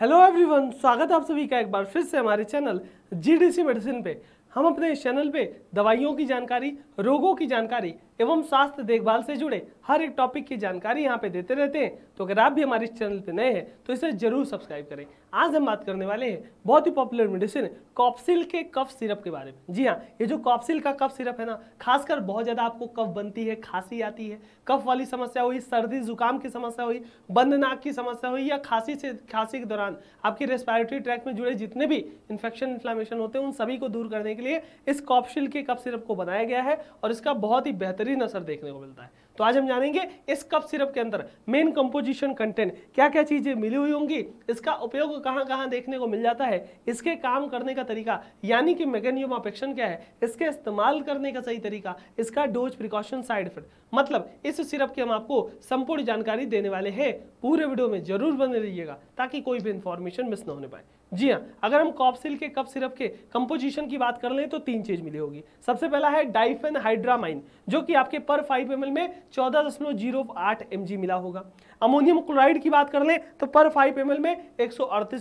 hello everyone स्वागत आप सभी का एक बार फिर से हमारे चैनल जीडीसी मेडिसिन पे हम अपने इस चैनल पे दवाइयों की जानकारी रोगों की जानकारी एवं स्वास्थ्य देखभाल से जुड़े हर एक टॉपिक की जानकारी यहाँ पे देते रहते हैं तो अगर आप भी हमारे चैनल पे नए हैं तो इसे जरूर सब्सक्राइब करें आज हम बात करने वाले हैं बहुत ही पॉपुलर मेडिसिन कॉप्सिल के कफ सिरप के बारे में जी हाँ ये जो कॉप्सिल का कफ सिरप है ना खासकर बहुत ज़्यादा आपको कफ बनती है खांसी आती है कफ वाली समस्या हुई सर्दी जुकाम की समस्या हुई बंद नाक की समस्या हुई या खांसी से खांसी के दौरान आपकी रेस्पायरेटरी ट्रैक में जुड़े जितने भी इन्फेक्शन इन्फ्लामेशन होते हैं उन सभी को दूर करने के लिए इस कॉप्सिल के कफ सिरप को बनाया गया है और इसका बहुत ही बेहतर बेहतरीन असर देखने को मिलता है तो आज हम जानेंगे इस कप सिरप के अंदर मेन कंपोजिशन कंटेंट क्या क्या चीज़ें मिली हुई होंगी इसका उपयोग कहां कहां देखने को मिल जाता है इसके काम करने का तरीका यानी कि मैकेनियम ऑफ क्या है इसके इस्तेमाल करने का सही तरीका इसका डोज प्रिकॉशन साइड इफेक्ट मतलब इस सिरप की हम आपको संपूर्ण जानकारी देने वाले हैं पूरे वीडियो में जरूर बने रहिएगा ताकि कोई भी इंफॉर्मेशन मिस न होने पाए जी हाँ अगर हम कॉपसिल के कप सिरप के कंपोजिशन की बात कर लें तो तीन चीज मिली होगी सबसे पहला है डाइफेन हाइड्रामाइन जो कि आपके पर फाइव एम में चौदह दशमलव जीरो आठ एम मिला होगा अमोनियम क्लोराइड की बात कर लें तो पर फाइव एम में एक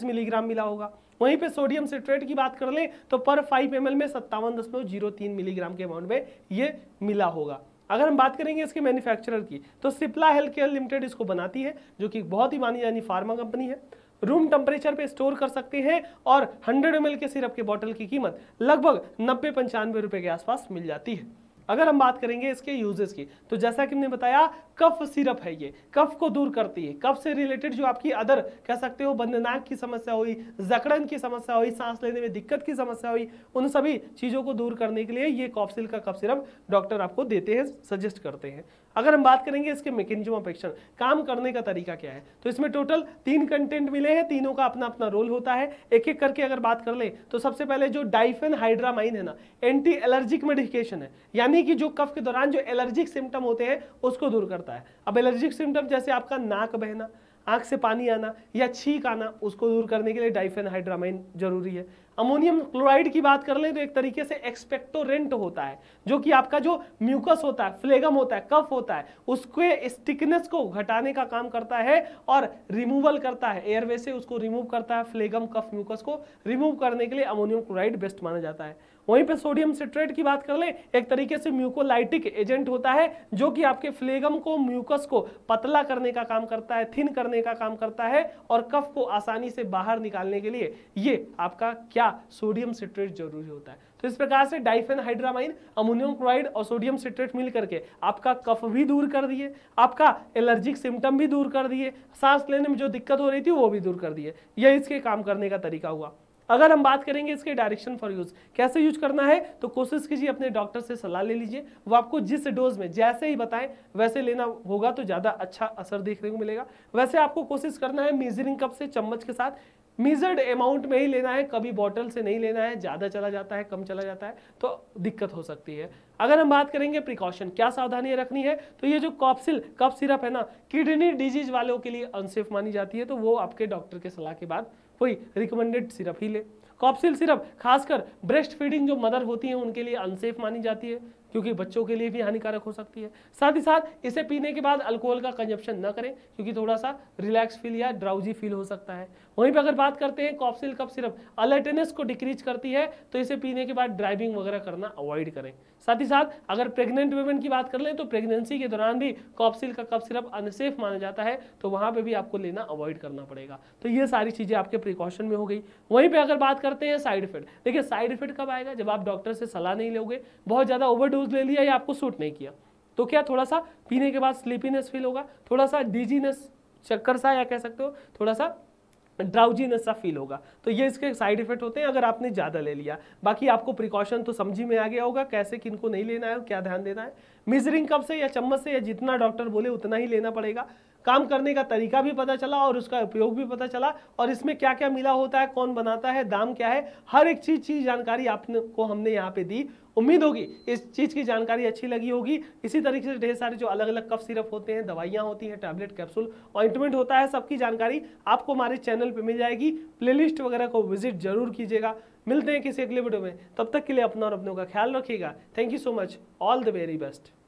मिलीग्राम मिला होगा वहीं पे सोडियम सिट्रेट की बात कर लें तो पर फाइव एम में सत्तावन दशमलव जीरो तीन मिलीग्राम के अमाउंट में ये मिला होगा अगर हम बात करेंगे इसके मैन्युफैक्चरर की तो सिप्ला हेल्थ केयर लिमिटेड इसको बनाती है जो कि बहुत ही मानी जानी फार्मा कंपनी है रूम टेम्परेचर पे स्टोर कर सकते हैं और हंड्रेड एम के सिरप के बॉटल की कीमत लगभग नब्बे पंचानवे रुपए के आसपास मिल जाती है अगर हम बात करेंगे इसके यूजेस की तो जैसा कि हमने बताया कफ सिरप है ये कफ को दूर करती है कफ से रिलेटेड जो आपकी अदर कह सकते हो बंदनाक की समस्या हुई जकड़न की समस्या हुई सांस लेने में दिक्कत की समस्या हुई उन सभी चीज़ों को दूर करने के लिए ये कॉफसिल का कफ सिरप डॉक्टर आपको देते हैं सजेस्ट करते हैं अगर हम बात करेंगे इसके मेकेनिज्म ऑफ एक्शन काम करने का तरीका क्या है तो इसमें टोटल तीन कंटेंट मिले हैं तीनों का अपना अपना रोल होता है एक एक करके अगर बात कर ले तो सबसे पहले जो डाइफेन हाइड्रामाइन है ना एंटी एलर्जिक मेडिकेशन है यानी यानी कि जो कफ के दौरान जो एलर्जिक सिम्टम होते हैं उसको दूर करता है अब एलर्जिक सिम्टम जैसे आपका नाक बहना आंख से पानी आना या छींक आना उसको दूर करने के लिए डाइफेन हाइड्रामाइन जरूरी है अमोनियम क्लोराइड की बात कर लें तो एक तरीके से एक्सपेक्टोरेंट होता है जो कि आपका जो म्यूकस होता है फ्लेगम होता है कफ होता है उसके स्टिकनेस को घटाने का काम करता है और रिमूवल करता है एयरवे से उसको रिमूव करता है फ्लेगम कफ म्यूकस को रिमूव करने के लिए अमोनियम क्लोराइड बेस्ट माना जाता है वहीं पे सोडियम सिट्रेट की बात कर लें एक तरीके से म्यूकोलाइटिक एजेंट होता है जो कि आपके फ्लेगम को म्यूकस को पतला करने का काम करता है थिन करने का काम करता है और कफ को आसानी से बाहर निकालने के लिए ये आपका क्या सोडियम सिट्रेट जरूरी होता है तो इस प्रकार से डाइफेन हाइड्रामाइन अमोनियम क्लोराइड और सोडियम सिट्रेट मिल करके आपका कफ भी दूर कर दिए आपका एलर्जिक सिम्टम भी दूर कर दिए सांस लेने में जो दिक्कत हो रही थी वो भी दूर कर दिए यह इसके काम करने का तरीका हुआ अगर हम बात करेंगे इसके डायरेक्शन फॉर यूज़ कैसे यूज करना है तो कोशिश कीजिए अपने डॉक्टर से सलाह ले लीजिए वो आपको जिस डोज में जैसे ही बताएं वैसे लेना होगा तो ज़्यादा अच्छा असर देखने को मिलेगा वैसे आपको कोशिश करना है मेजरिंग कप से चम्मच के साथ मीजर्ड अमाउंट में ही लेना है कभी बॉटल से नहीं लेना है ज़्यादा चला जाता है कम चला जाता है तो दिक्कत हो सकती है अगर हम बात करेंगे प्रिकॉशन क्या सावधानियां रखनी है तो ये जो कॉप्सिल कप सिरप है ना किडनी डिजीज वालों के लिए अनसेफ मानी जाती है तो वो आपके डॉक्टर के सलाह के बाद कोई रिकमेंडेड सिरप ही ले कॉप्सिल सिरप खासकर ब्रेस्ट फीडिंग जो मदर होती हैं उनके लिए अनसेफ मानी जाती है क्योंकि बच्चों के लिए भी हानिकारक हो सकती है साथ ही साथ इसे पीने के बाद अल्कोहल का कंजप्शन ना करें क्योंकि थोड़ा सा रिलैक्स फील या ड्राउजी फील हो सकता है वहीं पर अगर बात करते हैं कॉप्सिल कप सिरप अलर्टनेस को डिक्रीज करती है तो इसे पीने के बाद ड्राइविंग वगैरह करना अवॉइड करें साथ ही साथ अगर प्रेग्नेंट वुमेन की बात कर लें तो प्रेगनेंसी के दौरान भी कॉप्सिल का कप सिरप अनसेफ माना जाता है तो वहाँ पर भी आपको लेना अवॉइड करना पड़ेगा तो ये सारी चीज़ें आपके प्रिकॉशन में हो गई वहीं पर अगर बात करते हैं साइड इफेक्ट देखिए साइड इफेक्ट कब आएगा जब आप डॉक्टर से सलाह नहीं लोगे बहुत ज़्यादा ओवरडोज डोज ले लिया या आपको सूट नहीं किया तो क्या थोड़ा सा पीने के बाद स्लीपीनेस फील होगा थोड़ा सा डिजीनेस चक्कर सा या कह सकते हो थोड़ा सा ड्राउजीनेस सा फील होगा तो ये इसके साइड इफेक्ट होते हैं अगर आपने ज़्यादा ले लिया बाकी आपको प्रिकॉशन तो समझ में आ गया होगा कैसे किन को नहीं लेना है और क्या ध्यान देना है मिजरिंग कप से या चम्मच से या जितना डॉक्टर बोले उतना ही लेना पड़ेगा काम करने का तरीका भी पता चला और उसका उपयोग भी पता चला और इसमें क्या क्या मिला होता है कौन बनाता है दाम क्या है हर एक चीज़ चीज़ जानकारी आपको हमने यहाँ पे दी उम्मीद होगी इस चीज़ की जानकारी अच्छी लगी होगी इसी तरीके से ढेर सारे जो अलग अलग कफ सिरप होते हैं दवाइयाँ होती हैं टैबलेट कैप्सूल ऑइंटमेंट होता है सबकी जानकारी आपको हमारे चैनल पर मिल जाएगी प्ले वगैरह को विजिट जरूर कीजिएगा मिलते हैं किसी अगले वीडियो में तब तक के लिए अपना और अपनों का ख्याल रखिएगा thank you so much all the very best